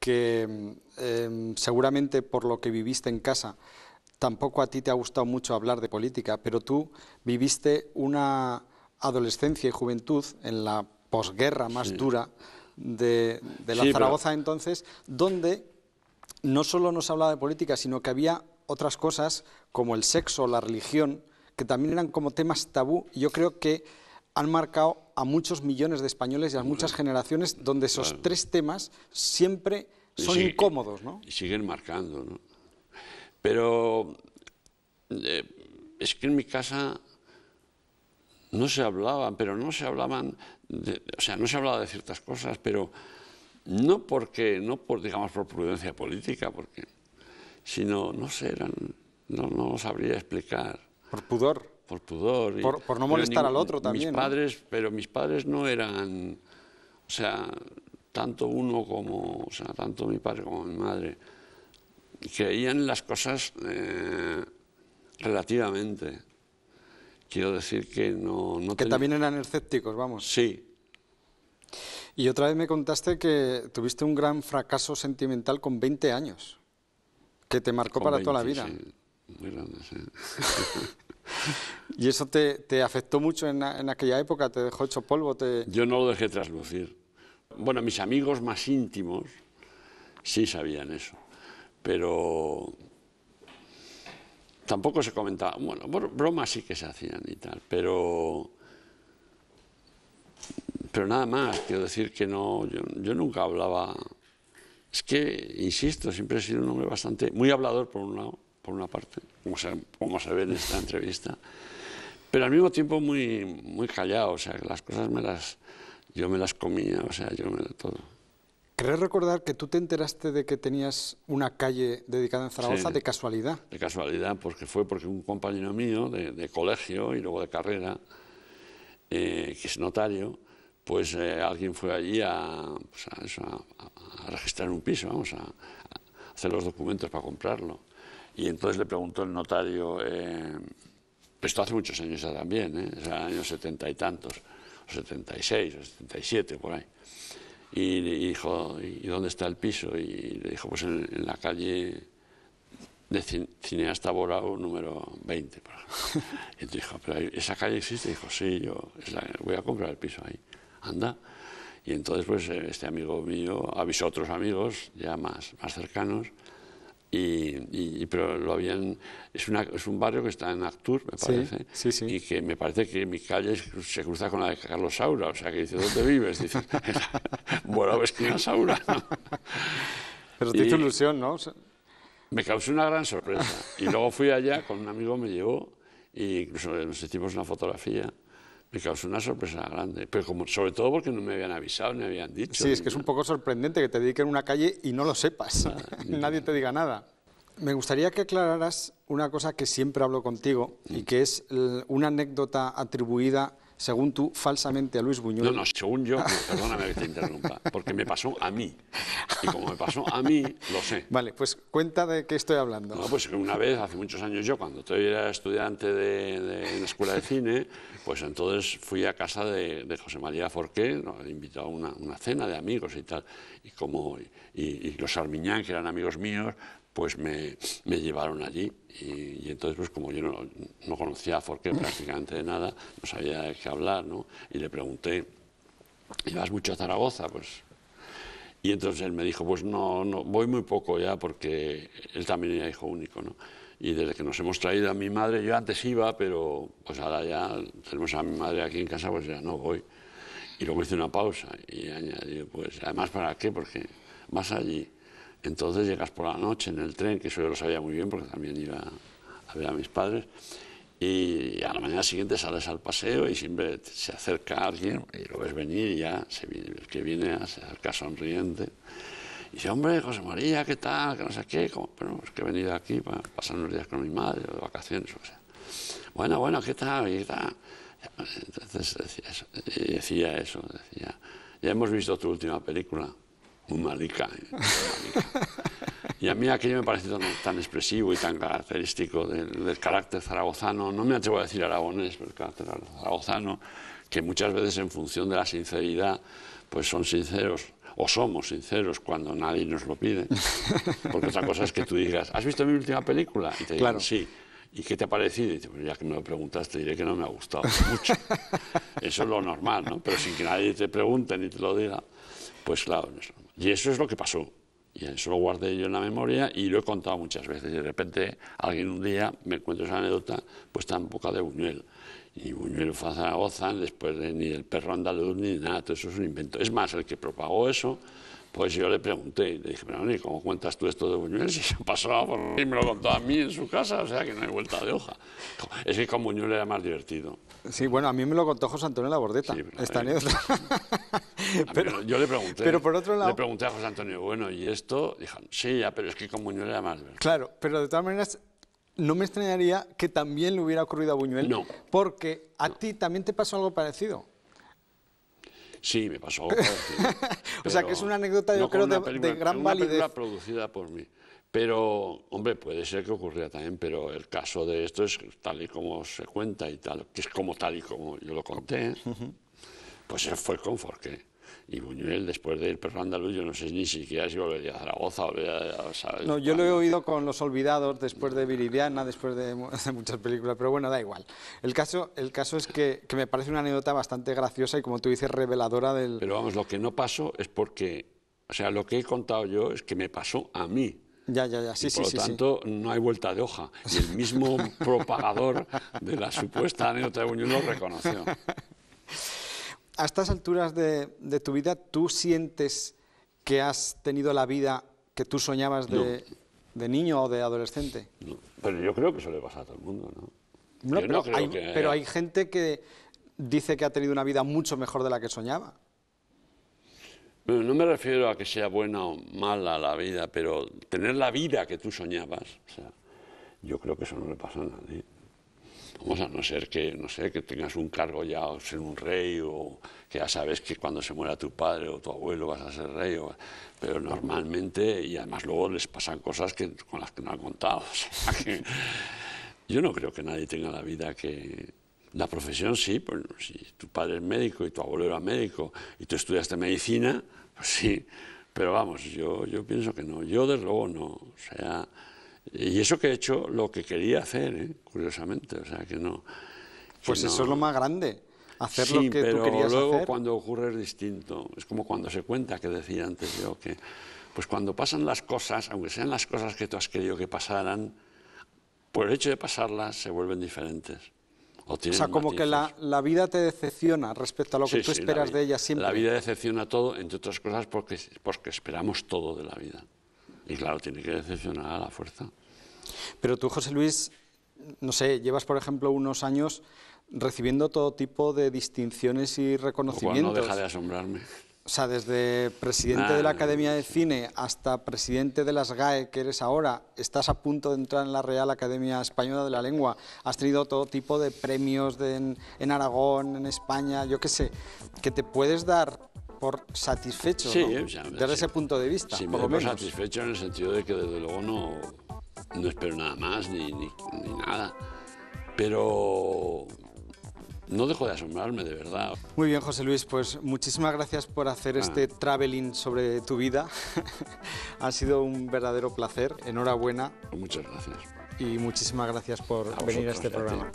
que em, seguramente por lo que viviste en casa, tampoco a ti te ha gustado mucho hablar de política, pero tú viviste una adolescencia y juventud en la posguerra más dura de, la Zaragoza entonces, donde no solo nos hablaba de política, sino que había otras cosas como el sexo, la religión, que también eran como temas tabú. Yo creo que han marcado a muchos millones de españoles y a muchas generaciones donde esos tres temas siempre son incómodos, ¿no? Y siguen marcando, ¿no? Pero eh, es que en mi casa no se hablaban, pero no se hablaban, de, o sea, no se hablaba de ciertas cosas, pero no porque, no por, digamos, por prudencia política, porque, sino, no sé, no, no sabría explicar. Por pudor por pudor. por, no molestar al otro también. Mis padres, pero mis padres no eran, o sea, tanto uno como, o sea, tanto mi padre como mi madre, creían las cosas eh, relativamente. Quiero decir que no... no que también eran escépticos, vamos. Sí. Y otra vez me contaste que tuviste un gran fracaso sentimental con 20 años, que te marcó para toda la vida. Sí. Muy ¿Y eso te, afectó mucho en, aquella época? ¿Te dejó hecho polvo? Te... Yo no lo dejé traslucir. Bueno, mis amigos más íntimos sí sabían eso, pero tampoco se comentaba. Bueno, bromas sí que se hacían y tal, pero pero nada más, quiero decir que no, yo, yo, nunca hablaba. Es que, insisto, siempre he sido un hombre bastante, muy hablador por un lado, por una parte, como se, como ve en esta entrevista, pero al mismo tiempo muy, muy callado, o sea, que las cosas me las, yo me las comía, o sea, yo me todo. ¿Crees recordar que tú te enteraste de que tenías una calle dedicada en Zaragoza de casualidad? De casualidad, porque fue porque un compañero mío de, colegio y luego de carrera, eh, que es notario, pues eh, alguien fue allí pues, a, a, registrar un piso, vamos, a, hacer los documentos para comprarlo. Y entonces le preguntó el notario, eh, esto hace muchos años ya también, ¿eh? es en años setenta y tantos, o 76, o siete, por ahí. Y, dijo, ¿y dónde está el piso? Y le dijo, pues en, la calle de Cineasta Borao número 20. Por y dijo, ¿pero esa calle existe? Y dijo, sí, yo voy a comprar el piso ahí. Anda. Y entonces, pues este amigo mío avisó a otros amigos ya más, más cercanos y, pero lo habían es, un barrio que está en Actur me parece y que me parece que mi calle se cruza con la de Carlos Saura o sea que dice dónde vives dice bueno pues es Saura pero te hizo ilusión no me causó una gran sorpresa y luego fui allá con un amigo me llevó y e incluso nos hicimos una fotografía me causó una sorpresa grande, pero sobre todo porque no me habían avisado, ni habían dicho. Sí, es que es un poco sorprendente que te dediquen una calle y no lo sepas, ah, nadie te diga nada. Me gustaría que aclararas una cosa que siempre hablo contigo y que es una anécdota atribuida según tú, falsamente a Luis Buñuel. No, no, según yo, perdóname que te interrumpa, porque me pasó a mí. Y como me pasó a mí, lo sé. Vale, pues cuenta de qué estoy hablando. No, pues una vez, hace muchos años yo, cuando todavía era estudiante de, en la escuela de cine, pues entonces fui a casa de, José María Forqué, nos invitó a una, cena de amigos y tal, y como y, y los Armiñán, que eran amigos míos, pues me, llevaron allí y, entonces pues como yo no, conocía a Forqué prácticamente de nada, no sabía de qué hablar, ¿no? Y le pregunté, ¿ibas mucho a Zaragoza? Pues y entonces él me dijo, pues no, no, voy muy poco ya porque él también era hijo único, ¿no? Y desde que nos hemos traído a mi madre, yo antes iba, pero pues ahora ya tenemos a mi madre aquí en casa, pues ya no voy. Y luego hice una pausa y añadió, pues además para qué, porque vas allí entonces llegas por la noche en el tren, que eso yo lo sabía muy bien porque también iba a ver a mis padres, y a la mañana siguiente sales al paseo y siempre se acerca alguien y lo ves venir y ya viene, el que viene se acerca sonriente. Y dice, hombre, José María, ¿qué tal? Que no sé qué. Como, bueno, es que he venido aquí para pasar unos días con mi madre, de vacaciones, o sea. Bueno, bueno, ¿qué tal? Y Entonces decía eso, decía eso, decía, ya hemos visto tu última película. ¿eh? Muy malica, Y a mí aquello me parece tan, tan expresivo y tan característico del, carácter zaragozano, no me atrevo a decir aragonés, pero el carácter zaragozano, que muchas veces en función de la sinceridad, pues son sinceros, o somos sinceros cuando nadie nos lo pide. Porque otra cosa es que tú digas, ¿has visto mi última película? Y te digo claro. sí. ¿Y qué te ha parecido? Y pues ya que me lo preguntas, te diré que no me ha gustado mucho. Eso es lo normal, ¿no? Pero sin que nadie te pregunte ni te lo diga, pues claro, no y eso es lo que pasó. Y eso lo guardé yo en la memoria y lo he contado muchas veces. Y de repente alguien un día me encuentra esa anécdota, pues tan en boca de Buñuel. Y Buñuel fue a Zaragoza, después de ni el perro andaluz ni nada, todo eso es un invento. Es más, el que propagó eso pues yo le pregunté y le dije, pero cómo cuentas tú esto de Buñuel si se pasado por mí y me lo contó a mí en su casa? O sea, que no hay vuelta de hoja. Es que con Buñuel era más divertido. Sí, bueno, a mí me lo contó José Antonio La Bordeta. Eh. pero, yo le pregunté. Pero por otro lado... Le pregunté a José Antonio, bueno, ¿y esto? Dijo, sí, ya, pero es que con Buñuel era más divertido. Claro, pero de todas maneras, no me extrañaría que también le hubiera ocurrido a Buñuel. Porque a ti también te pasó algo parecido. Sí, me pasó. o sea, que es una anécdota, yo creo, de, gran una validez. producida por mí. Pero, hombre, puede ser que ocurría también, pero el caso de esto es tal y como se cuenta y tal, que es como tal y como yo lo conté, pues fue con Forqué. Y Buñuel, después de ir Perro andaluz, yo no sé ni siquiera si volvería a Zaragoza, volvería a... No, yo lo he oído con Los Olvidados, después de Viridiana, después de, muchas películas, pero bueno, da igual. El caso, el caso es que, que me parece una anécdota bastante graciosa y, como tú dices, reveladora del... Pero vamos, lo que no pasó es porque... O sea, lo que he contado yo es que me pasó a mí, ya, ya, ya. Sí, y por lo tanto, no hay vuelta de hoja. Y el mismo propagador de la supuesta anécdota de Buñuel lo reconoció. a estas alturas de, tu vida, ¿tú sientes que has tenido la vida que tú soñabas de, niño o de adolescente? Pero yo creo que eso le pasa a todo el mundo, ¿no? pero, hay, gente que dice que ha tenido una vida mucho mejor de la que soñaba. no me refiero a que sea buena o mala la vida, pero tener la vida que tú soñabas, yo creo que eso no le pasa a nadie. Vamos a no ser que, no sé, que tengas un cargo ya, o ser un rey, o que ya sabes que cuando se muera tu padre o tu abuelo vas a ser rey, pero normalmente, y además luego les pasan cosas que, con las que no han contado. yo no creo que nadie tenga la vida que... La profesión sí, pues si tu padre es médico y tu abuelo era médico y tú estudiaste medicina, pues sí, pero vamos, yo, yo pienso que no, yo desde luego no, o sea... Y eso que he hecho lo que quería hacer, ¿eh? curiosamente, o sea que no... pues eso es lo más grande, hacer lo que tú querías luego hacer. cuando ocurre es distinto, es como cuando se cuenta, que decía antes yo, que pues cuando pasan las cosas, aunque sean las cosas que tú has querido que pasaran, por el hecho de pasarlas se vuelven diferentes. O, sea, como que la, vida te decepciona respecto a lo que tú esperas de ella siempre. La vida decepciona todo, entre otras cosas, porque, porque esperamos todo de la vida. Y claro, tiene que decepcionar a la fuerza. Pero tú, José Luis, no sé, llevas, por ejemplo, unos años recibiendo todo tipo de distinciones y reconocimientos. no deja de asombrarme. O sea, desde presidente ah, de la Academia de Cine hasta presidente de las GAE, que eres ahora, estás a punto de entrar en la Real Academia Española de la Lengua, has tenido todo tipo de premios en, en, Aragón, en España, yo qué sé, que te puedes dar por satisfecho desde ese punto de vista. Sí, me por satisfecho en el sentido de que desde luego no, no espero nada más ni, nada, pero no dejo de asombrarme, de verdad. Muy bien, José Luis, pues muchísimas gracias por hacer ah. este traveling sobre tu vida. ha sido un verdadero placer, enhorabuena. Muchas gracias. Y muchísimas gracias por venir a este programa.